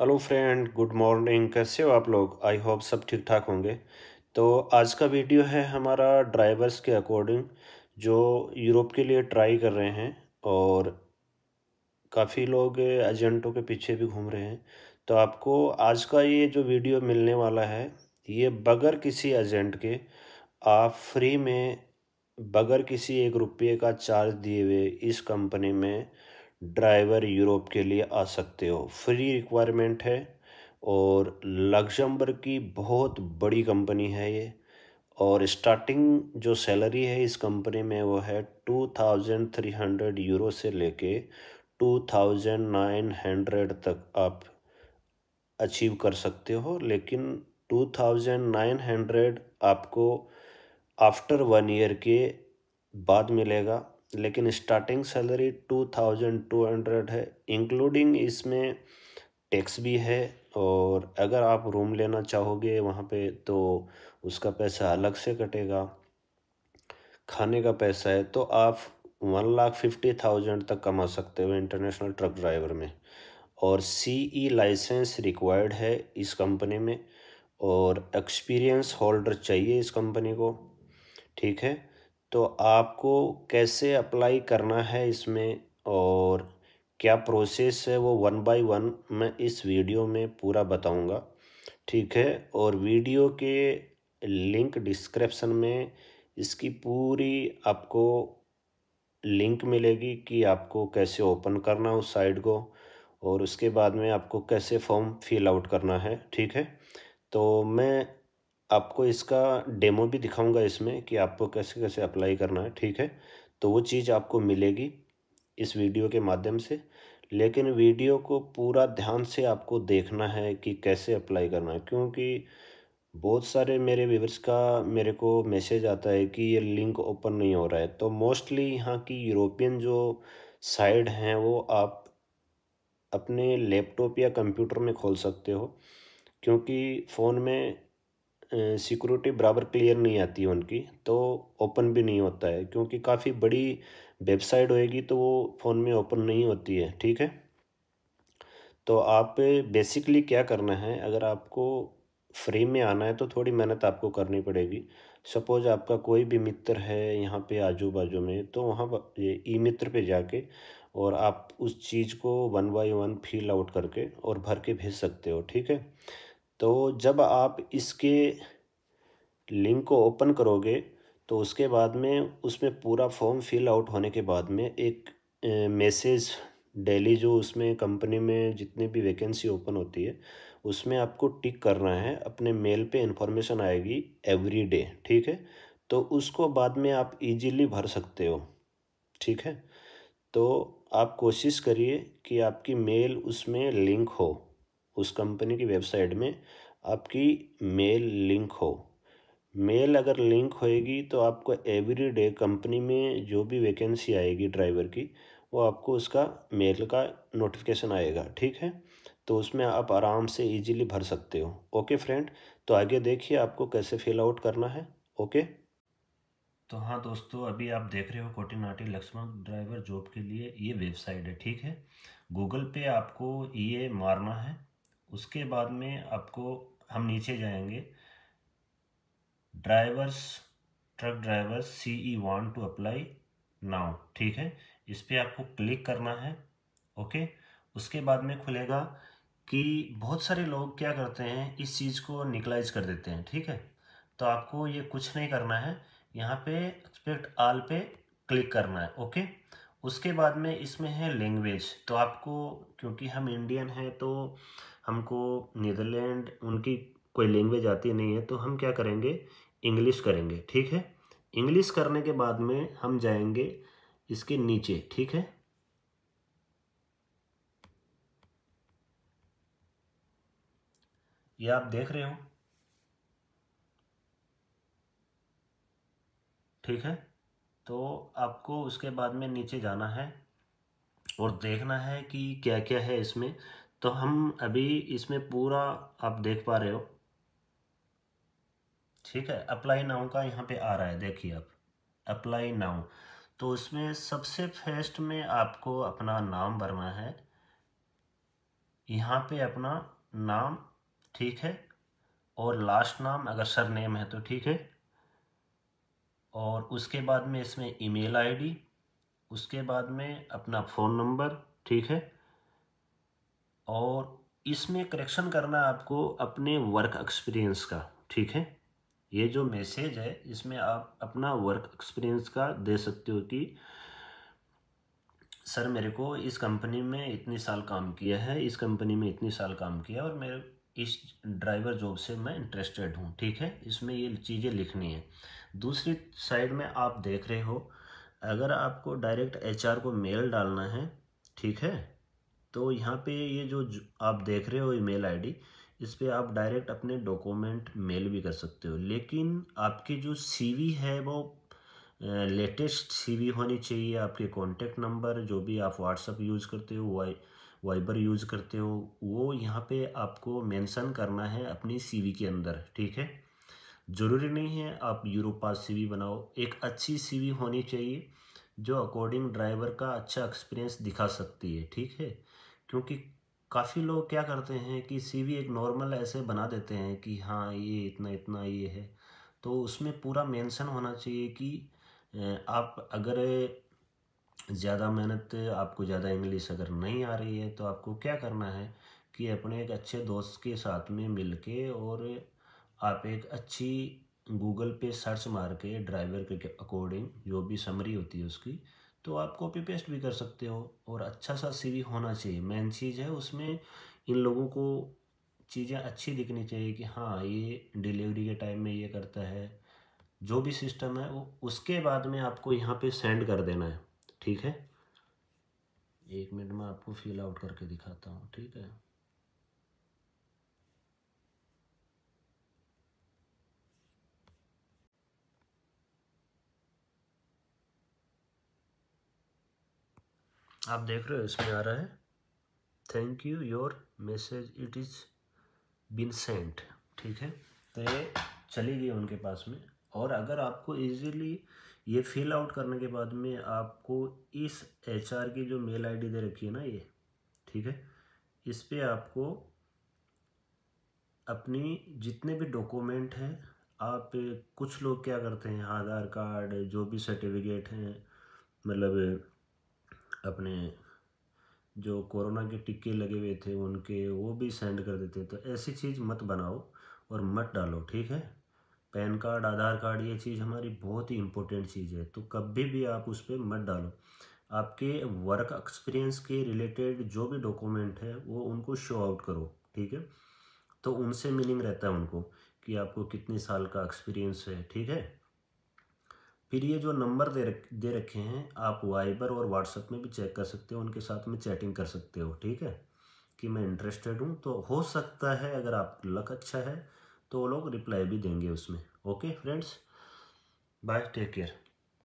hello friend good morning कैसे हो आप लोग आई होप सब ठीक ठाक होंगे तो आज का वीडियो है हमारा ड्राइवर्स के अकॉर्डिंग जो यूरोप के लिए ट्राई कर रहे हैं और काफ़ी लोग एजेंटों के पीछे भी घूम रहे हैं तो आपको आज का ये जो वीडियो मिलने वाला है ये बगैर किसी एजेंट के आप फ्री में बगैर किसी एक रुपये का चार्ज दिए हुए इस कंपनी में ड्राइवर यूरोप के लिए आ सकते हो फ्री रिक्वायरमेंट है और लग्जमबर्ग की बहुत बड़ी कंपनी है ये और स्टार्टिंग जो सैलरी है इस कंपनी में वो है two thousand three hundred euro से लेके टू थाउजेंड नाइन हंड्रेड तक आप अचीव कर सकते हो लेकिन टू थाउजेंड नाइन हंड्रेड आपको आफ्टर वन ईयर के बाद मिलेगा लेकिन starting salary two thousand two hundred है इंक्लूडिंग इसमें टैक्स भी है और अगर आप रूम लेना चाहोगे वहाँ पे तो उसका पैसा अलग से कटेगा खाने का पैसा है तो आप वन लाख फिफ्टी थाउजेंड तक कमा सकते हो इंटरनेशनल ट्रक ड्राइवर में और सी ई लाइसेंस रिक्वायर्ड है इस कंपनी में और एक्सपीरियंस होल्डर चाहिए इस कंपनी को ठीक है तो आपको कैसे अप्लाई करना है इसमें और क्या प्रोसेस है वो वन बाय वन मैं इस वीडियो में पूरा बताऊंगा ठीक है और वीडियो के लिंक डिस्क्रिप्शन में इसकी पूरी आपको लिंक मिलेगी कि आपको कैसे ओपन करना उस साइट को और उसके बाद में आपको कैसे फॉर्म फिल आउट करना है ठीक है तो मैं आपको इसका डेमो भी दिखाऊंगा इसमें कि आपको कैसे कैसे अप्लाई करना है ठीक है तो वो चीज़ आपको मिलेगी इस वीडियो के माध्यम से लेकिन वीडियो को पूरा ध्यान से आपको देखना है कि कैसे अप्लाई करना है क्योंकि बहुत सारे मेरे व्यवर्स का मेरे को मैसेज आता है कि ये लिंक ओपन नहीं हो रहा है तो मोस्टली यहाँ की यूरोपियन जो साइड हैं वो आप अपने लैपटॉप या कंप्यूटर में खोल सकते हो क्योंकि फ़ोन में सिक्योरिटी बराबर क्लियर नहीं आती है उनकी तो ओपन भी नहीं होता है क्योंकि काफ़ी बड़ी वेबसाइट होएगी तो वो फ़ोन में ओपन नहीं होती है ठीक है तो आप बेसिकली क्या करना है अगर आपको फ्री में आना है तो थोड़ी मेहनत आपको करनी पड़ेगी सपोज़ आपका कोई भी मित्र है यहाँ पे आजू बाजू में तो वहाँ ये ई मित्र पे जाके और आप उस चीज़ को one by one fill out करके और भर के भेज सकते हो ठीक है तो जब आप इसके लिंक को ओपन करोगे तो उसके बाद में उसमें पूरा फॉर्म फिल आउट होने के बाद में एक मैसेज डेली जो उसमें कंपनी में जितनी भी वैकेंसी ओपन होती है उसमें आपको टिक करना है अपने मेल पे इंफॉर्मेशन आएगी एवरी डे ठीक है तो उसको बाद में आप इजीली भर सकते हो ठीक है तो आप कोशिश करिए कि आपकी मेल उसमें लिंक हो उस कंपनी की वेबसाइट में आपकी मेल लिंक हो मेल अगर लिंक होएगी तो आपको एवरी डे कंपनी में जो भी वैकेंसी आएगी ड्राइवर की वो आपको उसका मेल का नोटिफिकेशन आएगा ठीक है तो उसमें आप आराम से इजीली भर सकते हो ओके फ्रेंड तो आगे देखिए आपको कैसे फिल आउट करना है ओके तो हाँ दोस्तों अभी आप देख रहे हो कोटी नाटी लक्ष्मण ड्राइवर जॉब के लिए ये वेबसाइट है ठीक है गूगल पे आपको ये मारना है उसके बाद में आपको हम नीचे जाएंगे drivers truck drivers C E want to apply now ठीक है इस पर आपको क्लिक करना है ओके उसके बाद में खुलेगा कि बहुत सारे लोग क्या करते हैं इस चीज़ को निकलाइज कर देते हैं ठीक है तो आपको ये कुछ नहीं करना है यहाँ पे एक्सपेक्ट आल पे क्लिक करना है ओके उसके बाद में इसमें है लैंग्वेज तो आपको क्योंकि हम इंडियन हैं तो हमको नीदरलैंड उनकी कोई लैंग्वेज आती नहीं है तो हम क्या करेंगे इंग्लिश करेंगे ठीक है इंग्लिश करने के बाद में हम जाएंगे इसके नीचे ठीक है ये आप देख रहे हो ठीक है तो आपको उसके बाद में नीचे जाना है और देखना है कि क्या क्या है इसमें तो हम अभी इसमें पूरा आप देख पा रहे हो ठीक है अप्लाई नाउ का यहाँ पे आ रहा है देखिए आप अप्लाई नाउ तो उसमें सबसे फर्स्ट में आपको अपना नाम भरना है यहाँ पे अपना नाम ठीक है और लास्ट नाम अगर सर नेम है तो ठीक है और उसके बाद में इसमें ईमेल आईडी उसके बाद में अपना फ़ोन नंबर ठीक है और इसमें करेक्शन करना आपको अपने वर्क एक्सपीरियंस का ठीक है ये जो मैसेज है इसमें आप अपना वर्क एक्सपीरियंस का दे सकते हो कि सर मेरे को इस कंपनी में इतने साल काम किया है इस कंपनी में इतने साल काम किया और मेरे इस ड्राइवर जॉब से मैं इंटरेस्टेड हूँ ठीक है इसमें ये चीज़ें लिखनी है दूसरी साइड में आप देख रहे हो अगर आपको डायरेक्ट एचआर को मेल डालना है ठीक है तो यहाँ पे ये जो आप देख रहे हो ईमेल मेल आईडी इस पर आप डायरेक्ट अपने डॉक्यूमेंट मेल भी कर सकते हो लेकिन आपकी जो सीवी है वो लेटेस्ट सीवी होनी चाहिए आपके कॉन्टेक्ट नंबर जो भी आप व्हाट्सअप यूज़ करते हो वाई वाइबर यूज़ करते हो वो यहाँ पे आपको मेंशन करना है अपनी सीवी के अंदर ठीक है ज़रूरी नहीं है आप यूरोपास सीवी बनाओ एक अच्छी सीवी होनी चाहिए जो अकॉर्डिंग ड्राइवर का अच्छा एक्सपीरियंस दिखा सकती है ठीक है क्योंकि काफ़ी लोग क्या करते हैं कि सीवी एक नॉर्मल ऐसे बना देते हैं कि हाँ ये इतना इतना ये है तो उसमें पूरा मेंशन होना चाहिए कि आप अगर ज़्यादा मेहनत आपको ज़्यादा इंग्लिश अगर नहीं आ रही है तो आपको क्या करना है कि अपने एक अच्छे दोस्त के साथ में मिल के और आप एक अच्छी गूगल पे सर्च मार के ड्राइवर के अकॉर्डिंग जो भी समरी होती है उसकी तो आप कॉपी पेस्ट भी कर सकते हो और अच्छा सा सीवी होना चाहिए मेन चीज़ है उसमें इन लोगों को चीज़ें अच्छी दिखनी चाहिए कि हाँ ये डिलीवरी के टाइम में ये करता है जो भी सिस्टम है वो उसके बाद में आपको यहाँ पे सेंड कर देना है ठीक है एक मिनट में आपको फिल आउट करके दिखाता हूँ ठीक है आप देख रहे हो इसमें आ रहा है thank you your message it is been sent ठीक है तो ये चली गई उनके पास में और अगर आपको इजीली ये फिल आउट करने के बाद में आपको इस एच आर की जो मेल आईडी दे रखी है ना ये ठीक है इस पर आपको अपनी जितने भी डॉक्यूमेंट हैं आप कुछ लोग क्या करते हैं आधार कार्ड जो भी सर्टिफिकेट हैं मतलब अपने जो कोरोना के टिक्के लगे हुए थे उनके वो भी सेंड कर देते तो ऐसी चीज़ मत बनाओ और मत डालो ठीक है पैन कार्ड आधार कार्ड ये चीज़ हमारी बहुत ही इम्पोर्टेंट चीज़ है तो कभी भी आप उस पर मत डालो आपके वर्क एक्सपीरियंस के रिलेटेड जो भी डॉक्यूमेंट है वो उनको शो आउट करो ठीक है तो उनसे मीनिंग रहता है उनको कि आपको कितने साल का एक्सपीरियंस है ठीक है फिर ये जो नंबर दे रख दे रखे हैं आप वाइबर और व्हाट्सएप में भी चेक कर सकते हो उनके साथ में चैटिंग कर सकते हो ठीक है कि मैं इंटरेस्टेड हूँ तो हो सकता है अगर आप लक अच्छा है तो वो लोग रिप्लाई भी देंगे उसमें okay friends bye take care